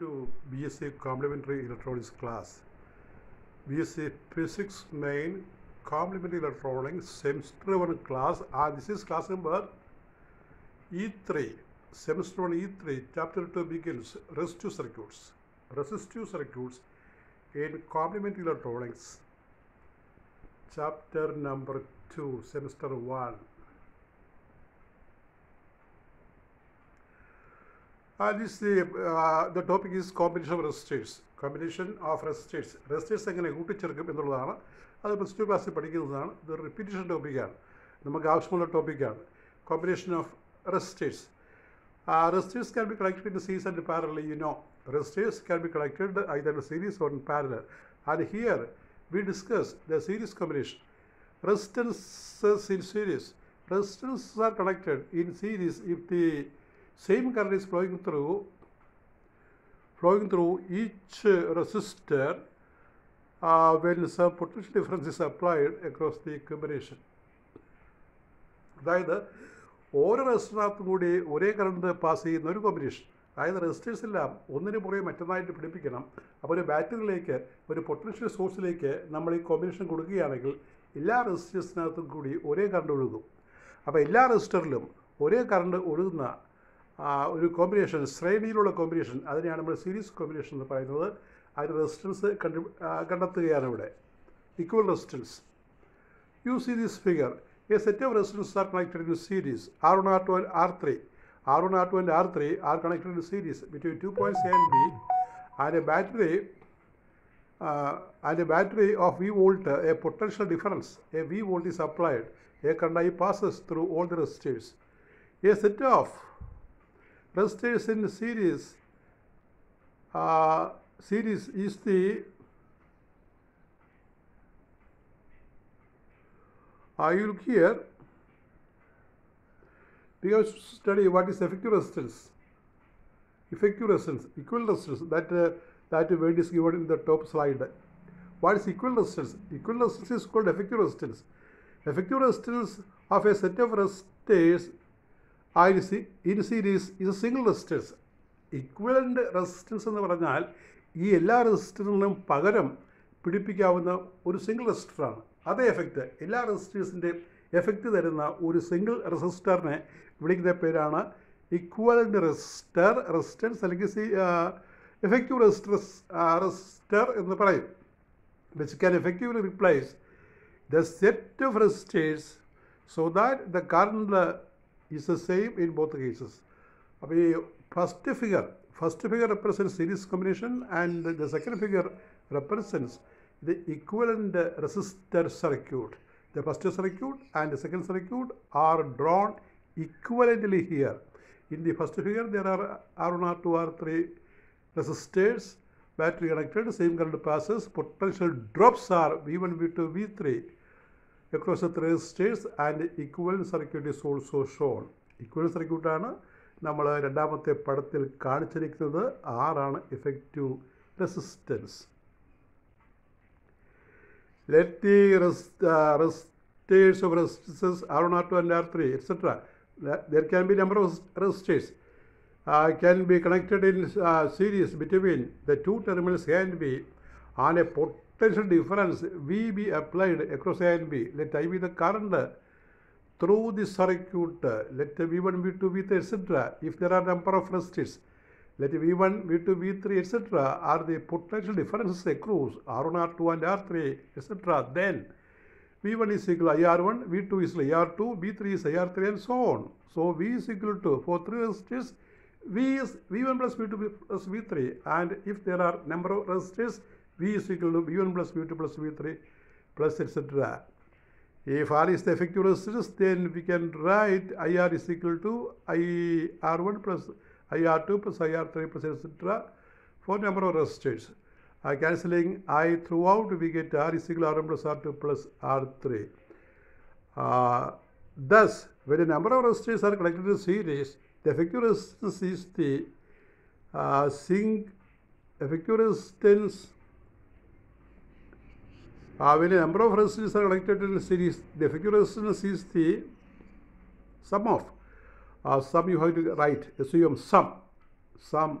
to BSc Complementary Electronics class. BSc Physics Main Complementary Electronics Semester 1 class and this is class number E3. Semester 1 E3 chapter 2 begins resistive circuits. Resistive circuits in complementary electronics. Chapter number 2 semester 1 and uh, this uh, uh, the topic is combination of resistors combination of resistors resistors എങ്ങനെ കൂട്ടിച്ചേർക്കും എന്നുള്ളതാണ് അത് plus two ക്ലാസ്സിൽ പഠിക്കുന്നതാണ് ഇത് repetition ടോപ്പിക്കാണ് നമുക്ക് ആവശ്യമുള്ള ടോപ്പിക്കാണ് combination of resistors uh, resistors can be collected in series and parallel you know resistors can be collected either in series or in parallel and here we discuss the series combination resistances in series resistances are collected in series if the same current is flowing through flowing through each resistor uh, when some potential difference is applied across the combination. അതായത് ഓരോ റെസിസ്റ്ററിനകത്തും കൂടി ഒരേ current pass ചെയ്യുന്ന ഒരു combination അതായത് resistors എല്ലാം ഒന്നിനു പുറകെ മറ്റൊന്നായിട്ട് പിടിപ്പിക്കണം അപ്പോൾ ഒരു ബാറ്ററിയിലേക്ക് ഒരു പൊട്ടൻഷ്യൽ സോഴ്സിലേക്ക് നമ്മൾ ഈ കോമ്പിനേഷൻ കൊടുക്കുകയാണെങ്കിൽ എല്ലാ റെസിസ്റ്റേഴ്സിനകത്തും കൂടി ഒരേ കറണ്ട് ഒഴുകും അപ്പോൾ എല്ലാ റെസിസ്റ്ററിലും ഒരേ കറണ്ട് ഒഴുകുന്ന ഒരു കോമ്പിനേഷൻ ശ്രേണിയിലുള്ള കോമ്പിനേഷൻ അതിനെയാണ് നമ്മൾ സീരീസ് കോമ്പിനേഷൻ എന്ന് പറയുന്നത് അതിന് റെസിസ്റ്റൻസ് കണ്ടു കണ്ടെത്തുകയാണ് ഇവിടെ equal resistance you see this figure a set of resistance are connected in series R one R two R three R one R two and R three are connected in series between two point seven B and a battery and a battery of V volt a potential difference a V volt is applied a current passes through all the resistors a set of Restoration series uh, series is the I will look here we have to study what is effective resistance effective resistance equivalent resistance that uh, that weight is given in the top slide what is equal resistance equivalent resistance is called effective resistance effective resistance of a set of resistors ആ ഒരു C ഇരു series ഇത് single resistance equivalent resistance എന്ന് പറഞ്ഞാൽ ഈ എല്ലാ റെസിസ്റ്ററിനും പകരം പിടിപ്പിക്കാവുന്ന ഒരു സിംഗിൾ റെസിസ്റ്ററാണ് അതേ എഫക്റ്റ് എല്ലാ റെസിസ്റ്റേഴ്സിൻ്റെ എഫക്റ്റ് തരുന്ന ഒരു സിംഗിൾ റെസിസ്റ്ററിനെ വിളിക്കുന്ന പേരാണ് ഇക്വലൻ്റ് റെസിസ്റ്റർ റെസിസ്റ്റൻസ് അല്ലെങ്കിൽ സി എഫക്റ്റീവ് റെസിസ്റ്റർസ് റെസിസ്റ്റർ എന്ന് പറയും which can effectively replace the set of resistors so that the current is the same in both cases. first figure, first figure represents series combination and the second figure represents the equivalent resistor circuit. The first circuit and the second circuit are drawn equivalently here. In the first figure, there are R1, R2, R3 resistors, battery connected, same current passes, potential drops are V1, V2, V3. across the resistors and equivalent circuit is also shown. Equivalent circuit ആണ് നമ്മൾ രണ്ടാമത്തെ പടത്തിൽ കാണിച്ചിരിക്കുന്നത് ആറാണ് effective resistance let the resistors of resistance R one R two and R three et cetera there can be number of resistors can be connected in series between the two terminals can be an a pot potential difference V be applied across A and B. Let I be the current through the circuit. Let V1, V2, V3, etc. If there are number of resistors, let V1, V2, V3, etc. are the potential differences across R1, R2 and R3, etc. Then V1 is equal to R one V2 is R 2 V3 is R 3 and so on. So V is equal to, for three resistors, V is V1 plus V2 plus V3 and if there are number of resistors, V is equal to V1 plus V2 plus V3 plus etc. If R is the effective resistance, then we can write IR is equal to IR1 plus IR2 plus IR3 plus etc. for number of resistors. By cancelling I throughout, we get R is equal to R1 plus R2 plus R3. Uh, thus, when a number of resistors are collected in series, the effective resistance is the uh, sink effective resistance Uh, when a number of resistors are connected in series, the effective resistance is the sum of. Uh, sum you have to write, assume sum. Sum.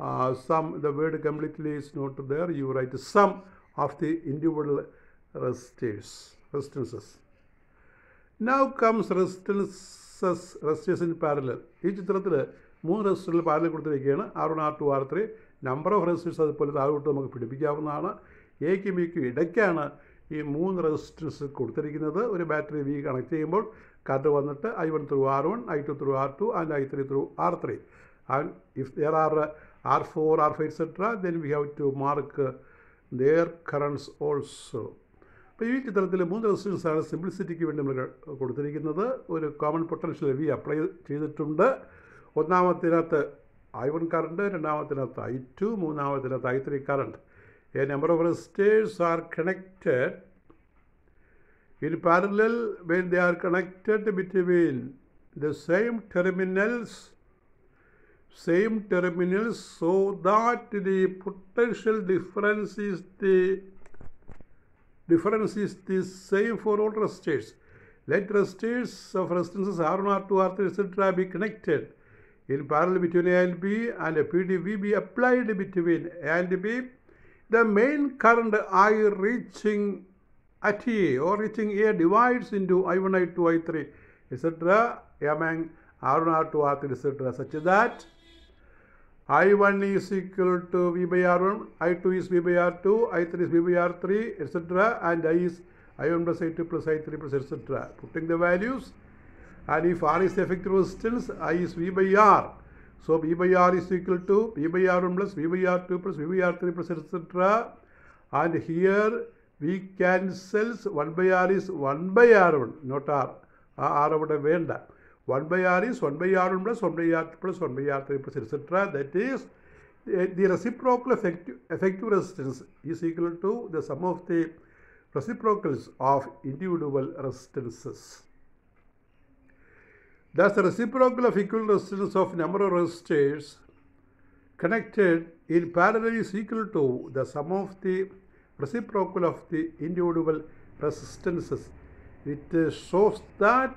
Uh, sum, the word completely is not there. You write sum of the individual resistors, resistances. Now comes resistances, resistors in parallel. ഈ ചിത്രത്തിൽ മൂന്ന് റെസിസ്റ്ററുകൾ പാരലിൽ കൊടുത്തിരിക്കുകയാണ് R one R two R three number of resistors അതുപോലെ താഴോട്ട് നമുക്ക് പിടിപ്പിക്കാവുന്നതാണ് എക്കും ബിക്ക് ഇടയ്ക്കാണ് ഈ മൂന്ന് റെസിസ്റ്റൻസ് കൊടുത്തിരിക്കുന്നത് ഒരു ബാറ്ററി വി കണക്ട് ചെയ്യുമ്പോൾ കറണ്ട് വന്നിട്ട് I one through R one I two through R two and I three through R three and if there are R four R five etcetera then we have to mark their currents also അപ്പോൾ ഈ ചിത്രത്തിൽ മൂന്ന് റെസിസ്റ്റൻസാണ് സിംപ്ലിസിറ്റിക്ക് വേണ്ടി നമ്മൾ കൊടുത്തിരിക്കുന്നത് ഒരു common potential we apply ചെയ്തിട്ടുണ്ട് ഒന്നാമത്തിനകത്ത് ഐ വൺ കറണ്ട് രണ്ടാമത്തിനകത്ത് ഐ ടു മൂന്നാമത്തിനകത്ത് I three current a number of resistors are connected in parallel when they are connected between the same terminals same terminals so that the potential difference is the difference is the same for all resistors let resistors of resistances R1 R2 R3 etc be connected in parallel between A and B and a PDV be applied between A and B the main current I reaching at A or reaching A divides into I1, I2, I3, etc. among R1, R2, R3, etc. such that I1 is equal to V by R1, I2 is V by R2, I3 is V by R3, etc. and I is I1 plus I2 plus I3 plus etc. Putting the values and if R is the effective resistance, I is V by R so V by R is equal to V by R1 plus V by R2 plus V by R3 plus etc. And here we cancels 1 by R is 1 by R1 not R. R over Venda. 1 by R is 1 by R1 plus 1 by R2 plus 1 by R3 plus etc. That is the reciprocal effective, effective resistance is equal to the sum of the reciprocals of individual resistances. Thus, the reciprocal of equal resistance of number of resistors connected in parallel is equal to the sum of the reciprocal of the individual resistances. It shows that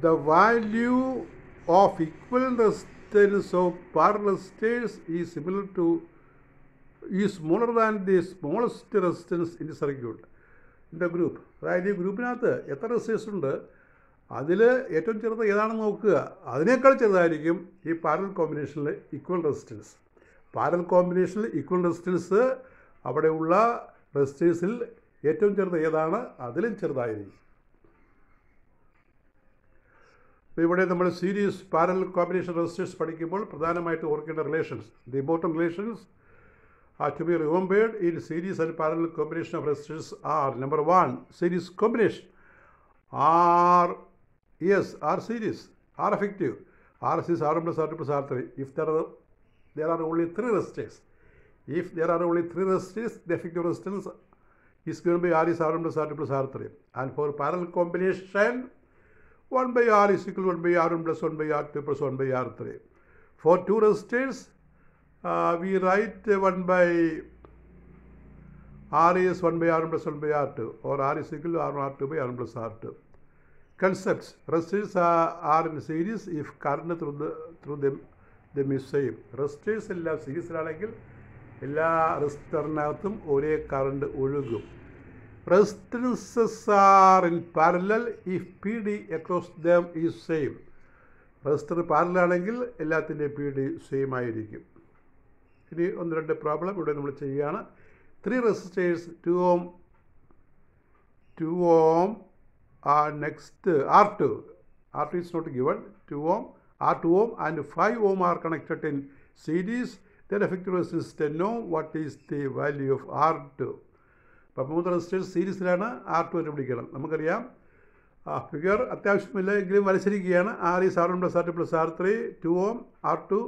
the value of equal resistance of parallel states is similar to is smaller than the smallest resistance in the circuit in the group അതായത് ഈ ഗ്രൂപ്പിനകത്ത് എത്ര resistance under. അതിൽ ഏറ്റവും ചെറുത് ഏതാണെന്ന് നോക്കുക അതിനേക്കാൾ ചെറുതായിരിക്കും ഈ പാരൽ കോമ്പിനേഷനിൽ ഈക്വൽ റെസിസ്റ്റൻസ് പാരൽ കോമ്പിനേഷനിൽ ഈക്വൽ റെസിസ്റ്റൻസ് അവിടെയുള്ള റെസിസ്റ്റൻസിൽ ഏറ്റവും ചെറുത് ഏതാണ് അതിലും ചെറുതായിരിക്കും അപ്പോൾ ഇവിടെ നമ്മൾ സീരീസ് പാരൽ കോമ്പിനേഷൻ റെസിസ്റ്റൻസ് പഠിക്കുമ്പോൾ പ്രധാനമായിട്ട് ഓർക്കേണ്ട relations the important relations are to be remembered in series and parallel combination of resistance are number one series combination R Yes, R series, are effective. R series, R1 plus R2 plus R3. If there are, there are only three resistors, if there are only three resistors, the effective resistance is going to be R is R1 plus R2 plus R3. And for parallel combination, 1 by R is equal to 1 by R1 plus 1 by R2 plus 1 by R3. For two resistors, uh, we write 1 by R is 1 by R1 plus 1 by R2 or R is equal to R1 R2 by R1 plus R2. Concepts Resistors are, are in series if current through, the, through them, them is same. Resistors എല്ലാം സീരീസിലാണെങ്കിൽ എല്ലാ റെസിസ്റ്ററിനകത്തും ഒരേ current ഒഴുകും resistances are in parallel if P D across them is same resistor പാരലാണെങ്കിൽ എല്ലാത്തിൻ്റെയും P D same ആയിരിക്കും ഇനി ഒന്ന് രണ്ട് പ്രോബ്ലം ഇവിടെ നമ്മൾ ചെയ്യുകയാണ് three resistors two ohm two ohm next R2. R2 is not given, 2 ohm, R2 ohm and 5 ohm are connected in series. Then effective resistance 10 ohm. What is the value of R2? അപ്പം മൂന്ന് resistance സീരീസിലാണ് R to എന്ന് വിളിക്കണം നമുക്കറിയാം ആ figure അത്യാവശ്യമില്ല എങ്കിലും വരച്ചിരിക്കുകയാണ് R is R one plus R two plus R three two ohm R two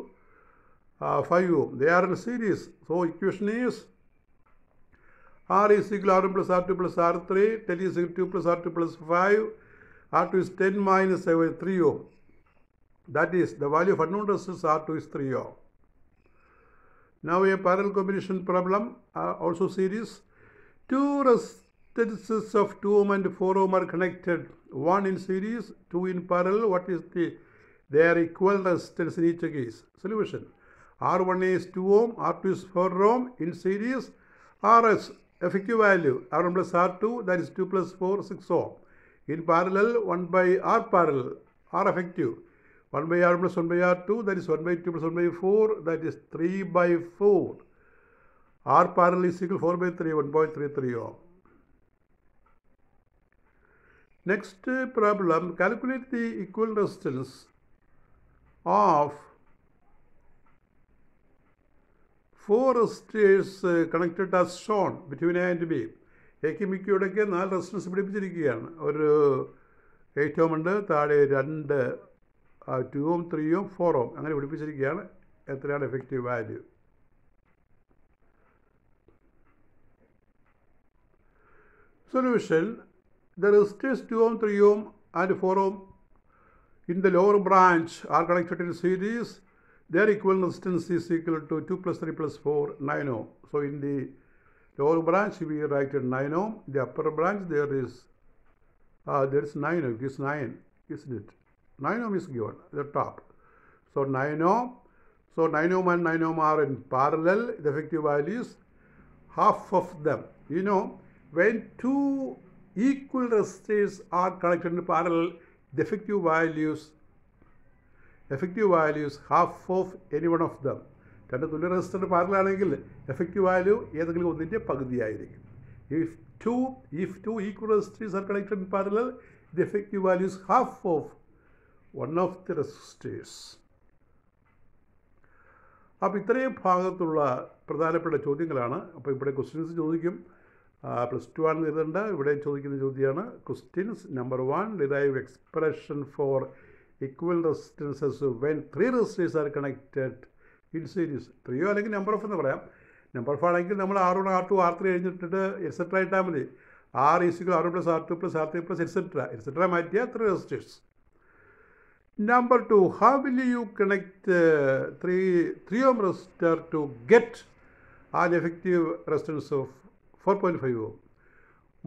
five ohm they are in series so equation is R is equal to R1 plus R2 plus R3. 10 is equal to 2 plus R2 plus 5. R2 is 10 minus 3 ohm. That is, the value of unknown resistance R2 is 3 ohm. Now a parallel combination problem, uh, also series. Two resistances of 2 ohm and 4 ohm are connected. One in series, two in parallel. What is the? their are equal resistance in each case. Solution. R1 is 2 ohm, R2 is 4 ohm in series. RS effective value R1 plus R2 that is 2 plus 4 6 ohm. In parallel 1 by R parallel R effective 1 by R plus 1 by R2 that is 1 by 2 plus 1 by 4 that is 3 by 4. R parallel is equal 4 by 3 1.33 ohm. Next problem calculate the equal resistance of four resistors connected as shown between A and B A എക്ക് മിക്കയോടൊക്കെ നാല് resistance പിടിപ്പിച്ചിരിക്കുകയാണ് ഒരു eight ഓം ഉണ്ട് താഴെ രണ്ട് two ohm three ohm four ohm അങ്ങനെ പിടിപ്പിച്ചിരിക്കുകയാണ് എത്രയാണ് effective value solution the resistors two ohm three ohm and four ohm in the lower branch are connected in series Their equivalent resistance is equal to 2 plus 3 plus 4, 9 ohm. So in the lower branch we write 9 ohm. The upper branch there is uh, there is 9 ohm. It is 9, isn't it? 9 ohm is given, the top. So 9 ohm. So 9 ohm and 9 ohm are in parallel. The effective value is half of them. You know, when two equal resistors are connected in parallel, the effective values effective values half of any one of them രണ്ട് തുല്യ resistor പാരലാണെങ്കിൽ effective value ഏതെങ്കിലും ഒന്നിൻ്റെ പകുതിയായിരിക്കും if two if two equal resistances are connected in parallel the effective values half of one of the resistors അപ്പോൾ ഇത്രയും ഭാഗത്തുള്ള പ്രധാനപ്പെട്ട ചോദ്യങ്ങളാണ് അപ്പോൾ ഇവിടെ ക്വസ്റ്റ്യൻസ് ചോദിക്കും പ്ലസ് ടു ആണ് എഴുതേണ്ട ഇവിടെ ചോദിക്കുന്ന ചോദ്യമാണ് questions number one derive expression for equal resistances when three resistors are connected in series ത്രീയോ അല്ലെങ്കിൽ നമ്പർ ഓഫ് എന്ന് പറയാം നമ്പർ ഓഫ് ആണെങ്കിൽ നമ്മൾ R one R two R three കഴിഞ്ഞിട്ടിട്ട് എക്സെട്ര ഇട്ടാൽ മതി R is equal R plus R two plus R three plus etcetera etcetera മാറ്റിയാൽ three resistors number two how will you connect three three ohm resistor to get an effective resistance of four point five ohm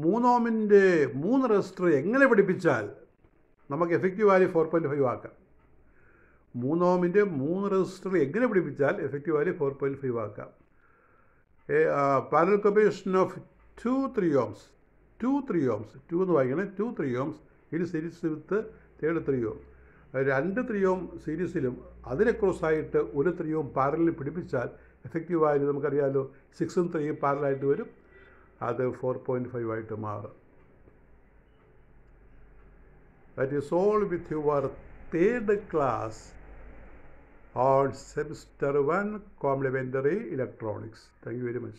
മൂന്ന് ഓമിൻ്റെ മൂന്ന് resistor എങ്ങനെ പിടിപ്പിച്ചാൽ നമുക്ക് effective value four point five ആക്കാം മൂന്ന് മൂന്ന് റെസിസ്റ്ററിൽ എങ്ങനെ പിടിപ്പിച്ചാൽ effective value four point five ആക്കാം parallel combination of two three ohms two three ohms two എന്ന് വായിക്കണേ two three ohms in series with third three ohm രണ്ട് ത്രീ ഓം സീരീസിലും അതിനെ ക്രോസായിട്ട് ഒരു ത്രീ ഓം പാരലിൽ പിടിപ്പിച്ചാൽ എഫക്റ്റീവ് വാല്യൂ നമുക്കറിയാമല്ലോ സിക്സും ത്രീയും പാരലായിട്ട് വരും അത് ഫോർ പോയിൻറ്റ് ഫൈവ് ആയിട്ട് മാറും that is all with your third class on semester 1 complementary electronics. Thank you very much.